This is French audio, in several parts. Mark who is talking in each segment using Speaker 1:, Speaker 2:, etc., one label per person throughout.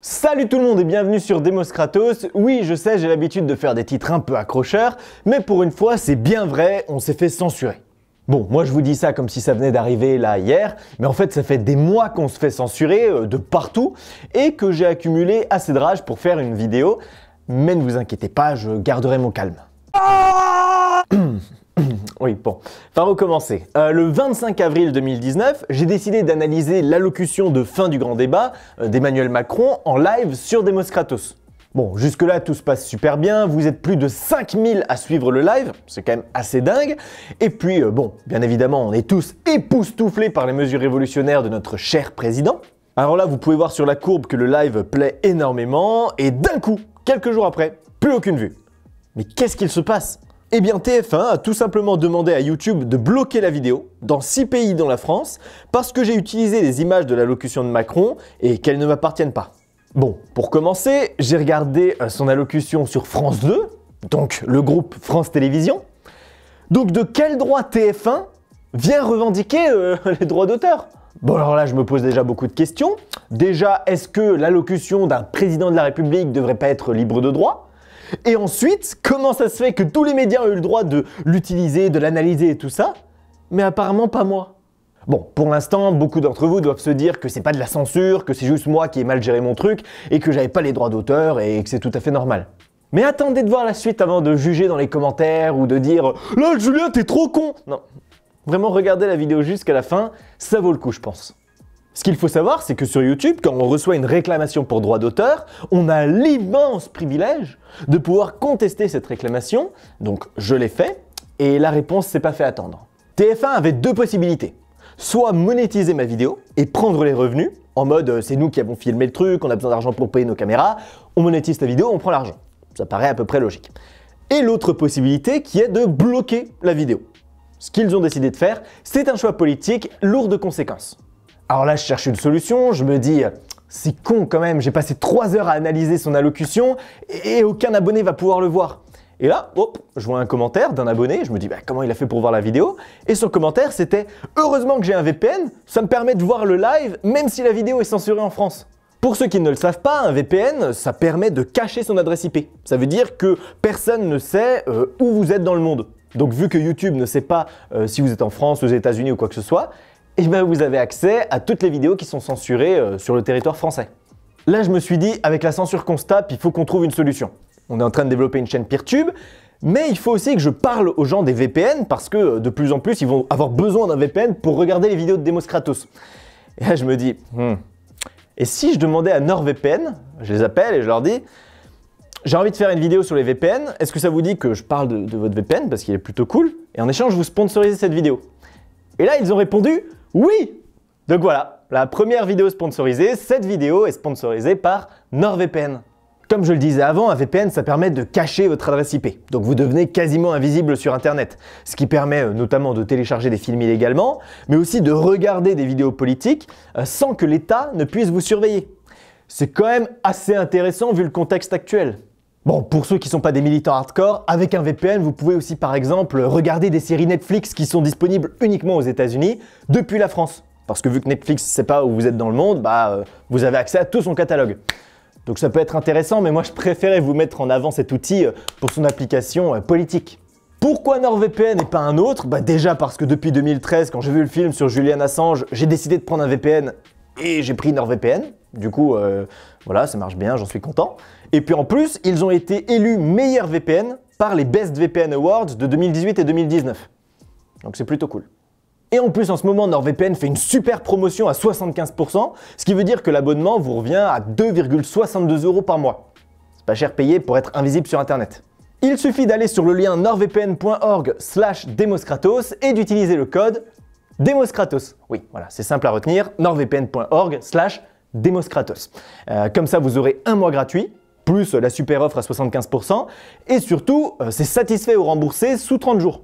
Speaker 1: Salut tout le monde et bienvenue sur Demos Kratos. Oui, je sais, j'ai l'habitude de faire des titres un peu accrocheurs, mais pour une fois, c'est bien vrai, on s'est fait censurer. Bon, moi je vous dis ça comme si ça venait d'arriver là hier, mais en fait ça fait des mois qu'on se fait censurer euh, de partout et que j'ai accumulé assez de rage pour faire une vidéo, mais ne vous inquiétez pas, je garderai mon calme. Oui, bon. Enfin, recommencer. Euh, le 25 avril 2019, j'ai décidé d'analyser l'allocution de fin du grand débat euh, d'Emmanuel Macron en live sur Demos Kratos. Bon, jusque-là, tout se passe super bien, vous êtes plus de 5000 à suivre le live, c'est quand même assez dingue. Et puis, euh, bon, bien évidemment, on est tous époustouflés par les mesures révolutionnaires de notre cher président. Alors là, vous pouvez voir sur la courbe que le live plaît énormément, et d'un coup, quelques jours après, plus aucune vue. Mais qu'est-ce qu'il se passe eh bien TF1 a tout simplement demandé à YouTube de bloquer la vidéo dans 6 pays dont la France parce que j'ai utilisé des images de l'allocution de Macron et qu'elles ne m'appartiennent pas. Bon, pour commencer, j'ai regardé euh, son allocution sur France 2, donc le groupe France Télévisions. Donc de quel droit TF1 vient revendiquer euh, les droits d'auteur Bon alors là, je me pose déjà beaucoup de questions. Déjà, est-ce que l'allocution d'un président de la République devrait pas être libre de droit et ensuite, comment ça se fait que tous les médias ont eu le droit de l'utiliser, de l'analyser et tout ça Mais apparemment pas moi. Bon, pour l'instant, beaucoup d'entre vous doivent se dire que c'est pas de la censure, que c'est juste moi qui ai mal géré mon truc et que j'avais pas les droits d'auteur et que c'est tout à fait normal. Mais attendez de voir la suite avant de juger dans les commentaires ou de dire Là, Julien, t'es trop con Non. Vraiment, regardez la vidéo jusqu'à la fin, ça vaut le coup, je pense. Ce qu'il faut savoir, c'est que sur YouTube, quand on reçoit une réclamation pour droit d'auteur, on a l'immense privilège de pouvoir contester cette réclamation. Donc je l'ai fait, et la réponse s'est pas fait attendre. TF1 avait deux possibilités. Soit monétiser ma vidéo et prendre les revenus, en mode euh, c'est nous qui avons filmé le truc, on a besoin d'argent pour payer nos caméras, on monétise la vidéo, on prend l'argent. Ça paraît à peu près logique. Et l'autre possibilité qui est de bloquer la vidéo. Ce qu'ils ont décidé de faire, c'est un choix politique lourd de conséquences. Alors là, je cherche une solution, je me dis, c'est con quand même, j'ai passé 3 heures à analyser son allocution et aucun abonné va pouvoir le voir. Et là, hop, je vois un commentaire d'un abonné, je me dis bah, comment il a fait pour voir la vidéo Et son commentaire c'était Heureusement que j'ai un VPN, ça me permet de voir le live même si la vidéo est censurée en France. Pour ceux qui ne le savent pas, un VPN, ça permet de cacher son adresse IP. Ça veut dire que personne ne sait euh, où vous êtes dans le monde. Donc vu que YouTube ne sait pas euh, si vous êtes en France, aux États-Unis ou quoi que ce soit, et eh bien vous avez accès à toutes les vidéos qui sont censurées euh, sur le territoire français. Là, je me suis dit, avec la censure qu'on il faut qu'on trouve une solution. On est en train de développer une chaîne PeerTube, mais il faut aussi que je parle aux gens des VPN parce que euh, de plus en plus, ils vont avoir besoin d'un VPN pour regarder les vidéos de Demos Kratos. Et là, je me dis, hmm. et si je demandais à NordVPN, je les appelle et je leur dis, j'ai envie de faire une vidéo sur les VPN, est-ce que ça vous dit que je parle de votre VPN parce qu'il est plutôt cool Et en échange, vous sponsorisez cette vidéo. Et là, ils ont répondu, oui Donc voilà, la première vidéo sponsorisée, cette vidéo est sponsorisée par NordVPN. Comme je le disais avant, un VPN, ça permet de cacher votre adresse IP. Donc vous devenez quasiment invisible sur Internet, ce qui permet euh, notamment de télécharger des films illégalement, mais aussi de regarder des vidéos politiques euh, sans que l'État ne puisse vous surveiller. C'est quand même assez intéressant vu le contexte actuel. Bon, pour ceux qui ne sont pas des militants hardcore, avec un VPN, vous pouvez aussi par exemple regarder des séries Netflix qui sont disponibles uniquement aux États-Unis depuis la France. Parce que vu que Netflix ne sait pas où vous êtes dans le monde, bah, euh, vous avez accès à tout son catalogue. Donc ça peut être intéressant, mais moi je préférais vous mettre en avant cet outil euh, pour son application euh, politique. Pourquoi NordVPN et pas un autre Bah déjà parce que depuis 2013, quand j'ai vu le film sur Julian Assange, j'ai décidé de prendre un VPN et j'ai pris NordVPN. Du coup, voilà, ça marche bien, j'en suis content. Et puis en plus, ils ont été élus Meilleur VPN par les Best VPN Awards de 2018 et 2019. Donc c'est plutôt cool. Et en plus, en ce moment, NordVPN fait une super promotion à 75%, ce qui veut dire que l'abonnement vous revient à 2,62 euros par mois. C'est pas cher payé pour être invisible sur Internet. Il suffit d'aller sur le lien nordvpn.org slash demoskratos et d'utiliser le code demoskratos. Oui, voilà, c'est simple à retenir, nordvpn.org slash demoskratos. Euh, comme ça, vous aurez un mois gratuit plus la super offre à 75%, et surtout, euh, c'est satisfait ou remboursé sous 30 jours.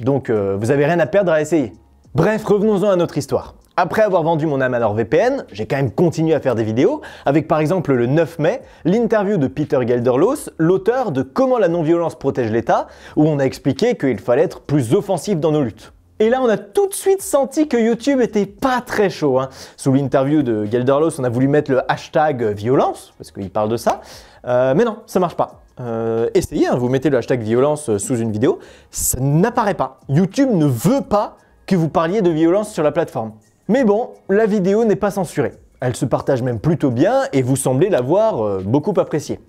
Speaker 1: Donc euh, vous avez rien à perdre à essayer. Bref, revenons-en à notre histoire. Après avoir vendu mon âme Amanor VPN, j'ai quand même continué à faire des vidéos, avec par exemple le 9 mai, l'interview de Peter Gelderlos, l'auteur de Comment la non-violence protège l'État, où on a expliqué qu'il fallait être plus offensif dans nos luttes. Et là, on a tout de suite senti que YouTube était pas très chaud. Hein. Sous l'interview de Gelderlos, on a voulu mettre le hashtag violence, parce qu'il parle de ça. Euh, mais non, ça marche pas. Euh, essayez, hein, vous mettez le hashtag violence euh, sous une vidéo, ça n'apparaît pas. YouTube ne veut pas que vous parliez de violence sur la plateforme. Mais bon, la vidéo n'est pas censurée elle se partage même plutôt bien et vous semblez l'avoir euh, beaucoup appréciée.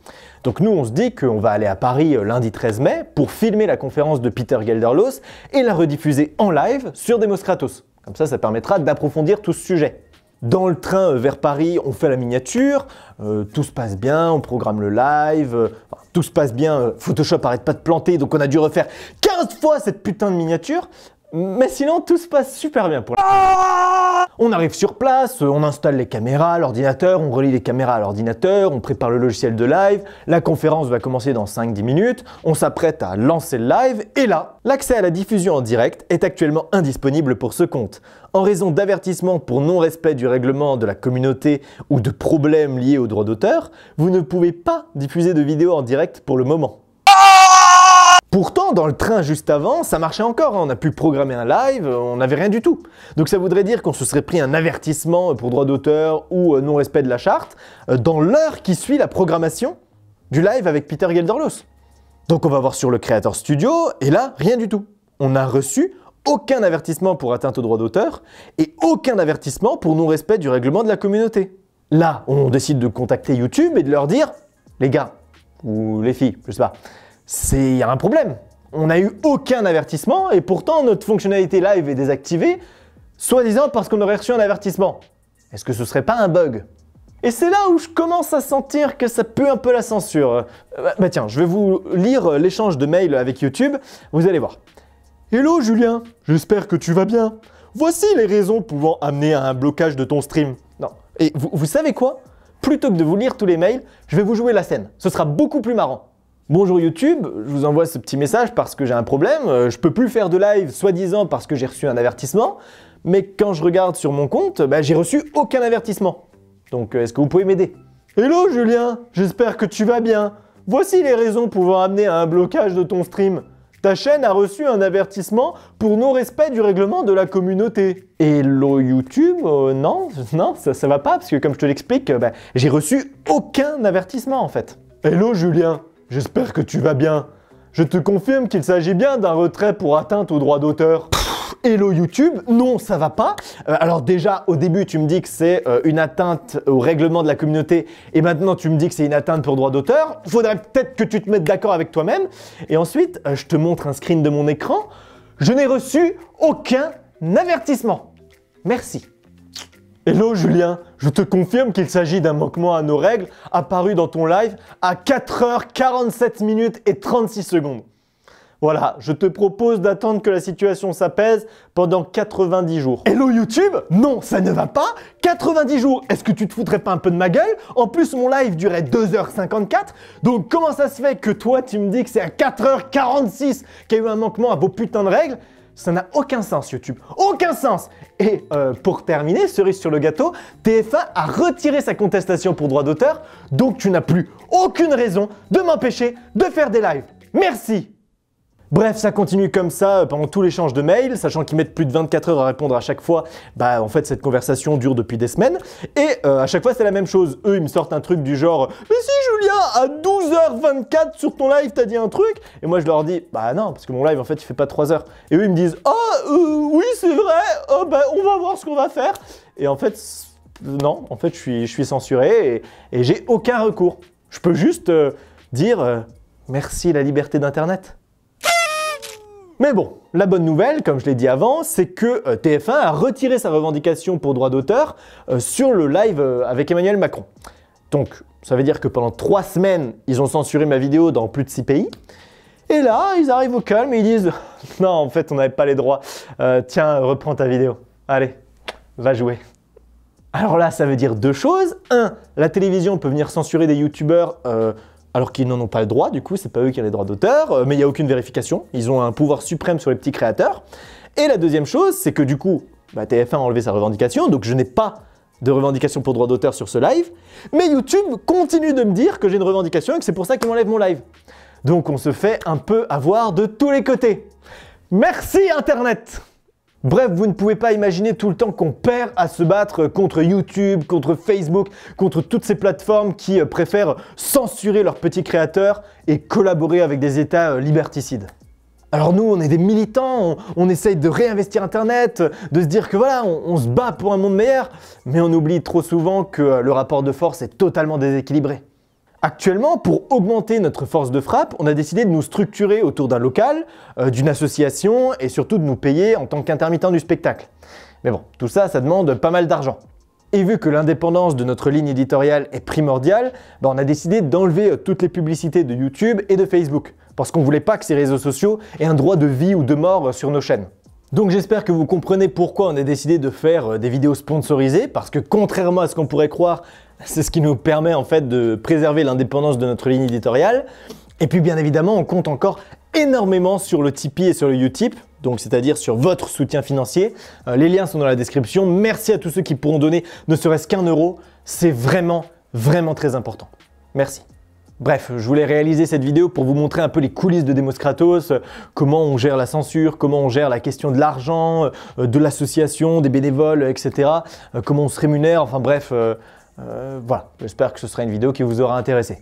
Speaker 1: Donc nous, on se dit qu'on va aller à Paris euh, lundi 13 mai pour filmer la conférence de Peter Gelderlos et la rediffuser en live sur Demos Kratos. Comme ça, ça permettra d'approfondir tout ce sujet. Dans le train euh, vers Paris, on fait la miniature, tout se passe bien, on programme le live, tout se passe bien, Photoshop arrête pas de planter, donc on a dû refaire 15 fois cette putain de miniature. Mais sinon, tout se passe super bien pour la... on arrive sur place, euh, on installe les caméras, l'ordinateur, on relie les caméras à l'ordinateur, on prépare le logiciel de live, la conférence va commencer dans 5-10 minutes, on s'apprête à lancer le live, et là, l'accès à la diffusion en direct est actuellement indisponible pour ce compte. En raison d'avertissements pour non-respect du règlement de la communauté ou de problèmes liés aux droits d'auteur, vous ne pouvez pas diffuser de vidéo en direct pour le moment. Pourtant, dans le train juste avant, ça marchait encore. Hein. On a pu programmer un live, on n'avait rien du tout. Donc ça voudrait dire qu'on se serait pris un avertissement pour droit d'auteur ou euh, non-respect de la charte euh, dans l'heure qui suit la programmation du live avec Peter Gelderlos. Donc on va voir sur le Creator Studio, et là, rien du tout. On n'a reçu aucun avertissement pour atteinte au droit d'auteur et aucun avertissement pour non-respect du règlement de la communauté. Là, on décide de contacter YouTube et de leur dire, les gars, ou les filles, je sais pas, c'est il y a un problème. On n'a eu aucun avertissement et pourtant notre fonctionnalité live est désactivée, soi-disant parce qu'on aurait reçu un avertissement. Est-ce que ce serait pas un bug Et c'est là où je commence à sentir que ça pue un peu la censure. Euh, bah, tiens, je vais vous lire l'échange de mails avec YouTube, vous allez voir. Hello Julien, j'espère que tu vas bien. Voici les raisons pouvant amener à un blocage de ton stream. Non, et vous savez quoi Plutôt que de vous lire tous les mails, je vais vous jouer la scène. Ce sera beaucoup plus marrant. Bonjour YouTube, je vous envoie ce petit message parce que j'ai un problème, euh, je peux plus faire de live soi-disant parce que j'ai reçu un avertissement, mais quand je regarde sur mon compte, bah, j'ai reçu aucun avertissement. Donc euh, est-ce que vous pouvez m'aider Hello Julien, j'espère que tu vas bien. Voici les raisons pouvant amener à un blocage de ton stream. Ta chaîne a reçu un avertissement pour non-respect du règlement de la communauté. Hello YouTube euh, Non, non, ça, va pas, parce que comme je te l'explique, bah, j'ai reçu aucun avertissement en fait. Hello Julien J'espère que tu vas bien. Je te confirme qu'il s'agit bien d'un retrait pour atteinte aux droits d'auteur. Hello YouTube, non ça va pas. Euh, alors déjà au début tu me dis que c'est euh, une atteinte au règlement de la communauté et maintenant tu me dis que c'est une atteinte pour droit d'auteur. Faudrait peut-être que tu te mettes d'accord avec toi-même. Et ensuite euh, je te montre un screen de mon écran. Je n'ai reçu aucun avertissement. Merci. Hello Julien, je te confirme qu'il s'agit d'un manquement à nos règles apparu dans ton live à 4h47 minutes et 36 secondes. Voilà, je te propose d'attendre que la situation s'apaise pendant 90 jours. Hello YouTube Non, ça ne va pas 90 jours Est-ce que tu te foutrais pas un peu de ma gueule En plus, mon live durait 2h54, donc comment ça se fait que toi, tu me dis que c'est à 4h46 qu'il y a eu un manquement à vos putains de règles ça n'a aucun sens YouTube, aucun sens Et euh, pour terminer, cerise sur le gâteau, TF1 a retiré sa contestation pour droit d'auteur, donc tu n'as plus aucune raison de m'empêcher de faire des lives. Merci Bref, ça continue comme ça euh, pendant tout l'échange de mails, sachant qu'ils mettent plus de 24 heures à répondre à chaque fois. Bah, en fait, cette conversation dure depuis des semaines. Et euh, à chaque fois, c'est la même chose. Eux, ils me sortent un truc du genre Mais si, Julien, à 12h24 sur ton live, t'as dit un truc Et moi, je leur dis Bah non, parce que mon live, en fait, il fait pas 3 heures. Et eux, ils me disent oh, oui, c'est vrai, oh, bah, on va voir ce qu'on va faire. Et en fait, non, en fait, je suis, censuré et, j'ai aucun recours. Je peux juste dire Merci la liberté d'Internet. Mais bon, la bonne nouvelle, comme je l'ai dit avant, c'est que euh, TF1 a retiré sa revendication pour droit d'auteur euh, sur le live euh, avec Emmanuel Macron. Donc, ça veut dire que pendant trois semaines, ils ont censuré ma vidéo dans plus de six pays. Et là, ils arrivent au calme et ils disent Non, en fait, on n'avait pas les droits. tiens, reprends ta vidéo. Allez, va jouer. Alors là, ça veut dire deux choses. Un, la télévision peut venir censurer des youtubeurs alors qu'ils n'en ont pas le droit, du coup, c'est pas eux qui ont les droits d'auteur, euh, mais il n'y a aucune vérification. Ils ont un pouvoir suprême sur les petits créateurs. Et la deuxième chose, c'est que du coup, bah, TF1 a enlevé sa revendication, donc je n'ai pas de revendication pour droit d'auteur sur ce live, mais YouTube continue de me dire que j'ai une revendication et que c'est pour ça qu'ils m'enlèvent mon live. Donc on se fait un peu avoir de tous les côtés. Merci Internet Bref, vous ne pouvez pas imaginer tout le temps qu'on perd à se battre contre YouTube, contre Facebook, contre toutes ces plateformes qui euh, préfèrent censurer leurs petits créateurs et collaborer avec des États euh, liberticides. Alors nous, on est des militants, on, essaye de réinvestir Internet, de se dire que voilà, on se bat pour un monde meilleur, mais on oublie trop souvent que euh, le rapport de force est totalement déséquilibré. Actuellement, pour augmenter notre force de frappe, on a décidé de nous structurer autour d'un local, euh, d'une association et surtout de nous payer en tant qu'intermittent du spectacle. Mais bon, tout ça, ça demande pas mal d'argent. Et vu que l'indépendance de notre ligne éditoriale est primordiale, bah, on a décidé d'enlever euh, toutes les publicités de YouTube et de Facebook, parce qu'on voulait pas que ces réseaux sociaux aient un droit de vie ou de mort euh, sur nos chaînes. Donc j'espère que vous comprenez pourquoi on a décidé de faire euh, des vidéos sponsorisées, parce que contrairement à ce qu'on pourrait croire, c'est ce qui nous permet en fait de préserver l'indépendance de notre ligne éditoriale. Et puis bien évidemment, on compte encore énormément sur le Tipeee et sur le Utip, donc c'est-à-dire sur votre soutien financier. Euh, les liens sont dans la description. Merci à tous ceux qui pourront donner ne serait-ce qu'un euro. C'est vraiment, vraiment très important. Merci. Bref, je voulais réaliser cette vidéo pour vous montrer un peu les coulisses de Demos Kratos, euh, comment on gère la censure, comment on gère la question de l'argent, euh, de l'association, des bénévoles, etc. Euh, comment on se rémunère, enfin bref, voilà. J'espère que ce sera une vidéo qui vous aura intéressé.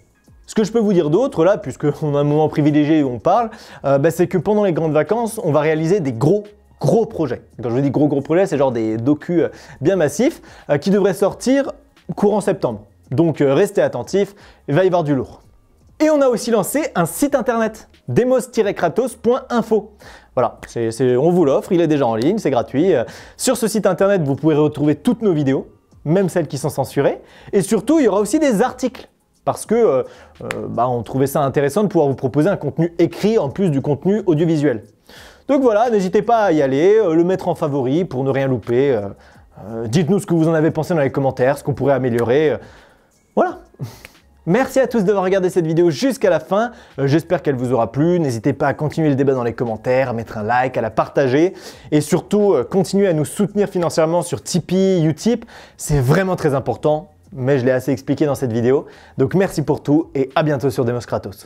Speaker 1: Ce que je peux vous dire d'autre, là, puisqu'on a un moment privilégié où on parle, bah, c'est que pendant les grandes vacances, on va réaliser des gros gros projets. Quand je dis gros gros projets, c'est genre des docus bien massifs qui devraient sortir courant septembre. Donc restez attentifs, il va y avoir du lourd. Et on a aussi lancé un site internet, demos-kratos.info. Voilà, on vous l'offre, il est déjà en ligne, c'est gratuit. Euh, sur ce site internet, vous pourrez retrouver toutes nos vidéos, même celles qui sont censurées. Et surtout, il y aura aussi des articles. Parce que euh, euh, bah, on trouvait ça intéressant de pouvoir vous proposer un contenu écrit en plus du contenu audiovisuel. Donc voilà, n'hésitez pas à y aller, le mettre en favori pour ne rien louper. Dites-nous ce que vous en avez pensé dans les commentaires, ce qu'on pourrait améliorer. Voilà. Merci à tous d'avoir regardé cette vidéo jusqu'à la fin, euh, j'espère qu'elle vous aura plu, n'hésitez pas à continuer le débat dans les commentaires, à mettre un like, à la partager et surtout euh, continuer à nous soutenir financièrement sur Tipeee, Utip, c'est vraiment très important, mais je l'ai assez expliqué dans cette vidéo, donc merci pour tout et à bientôt sur Demos Kratos.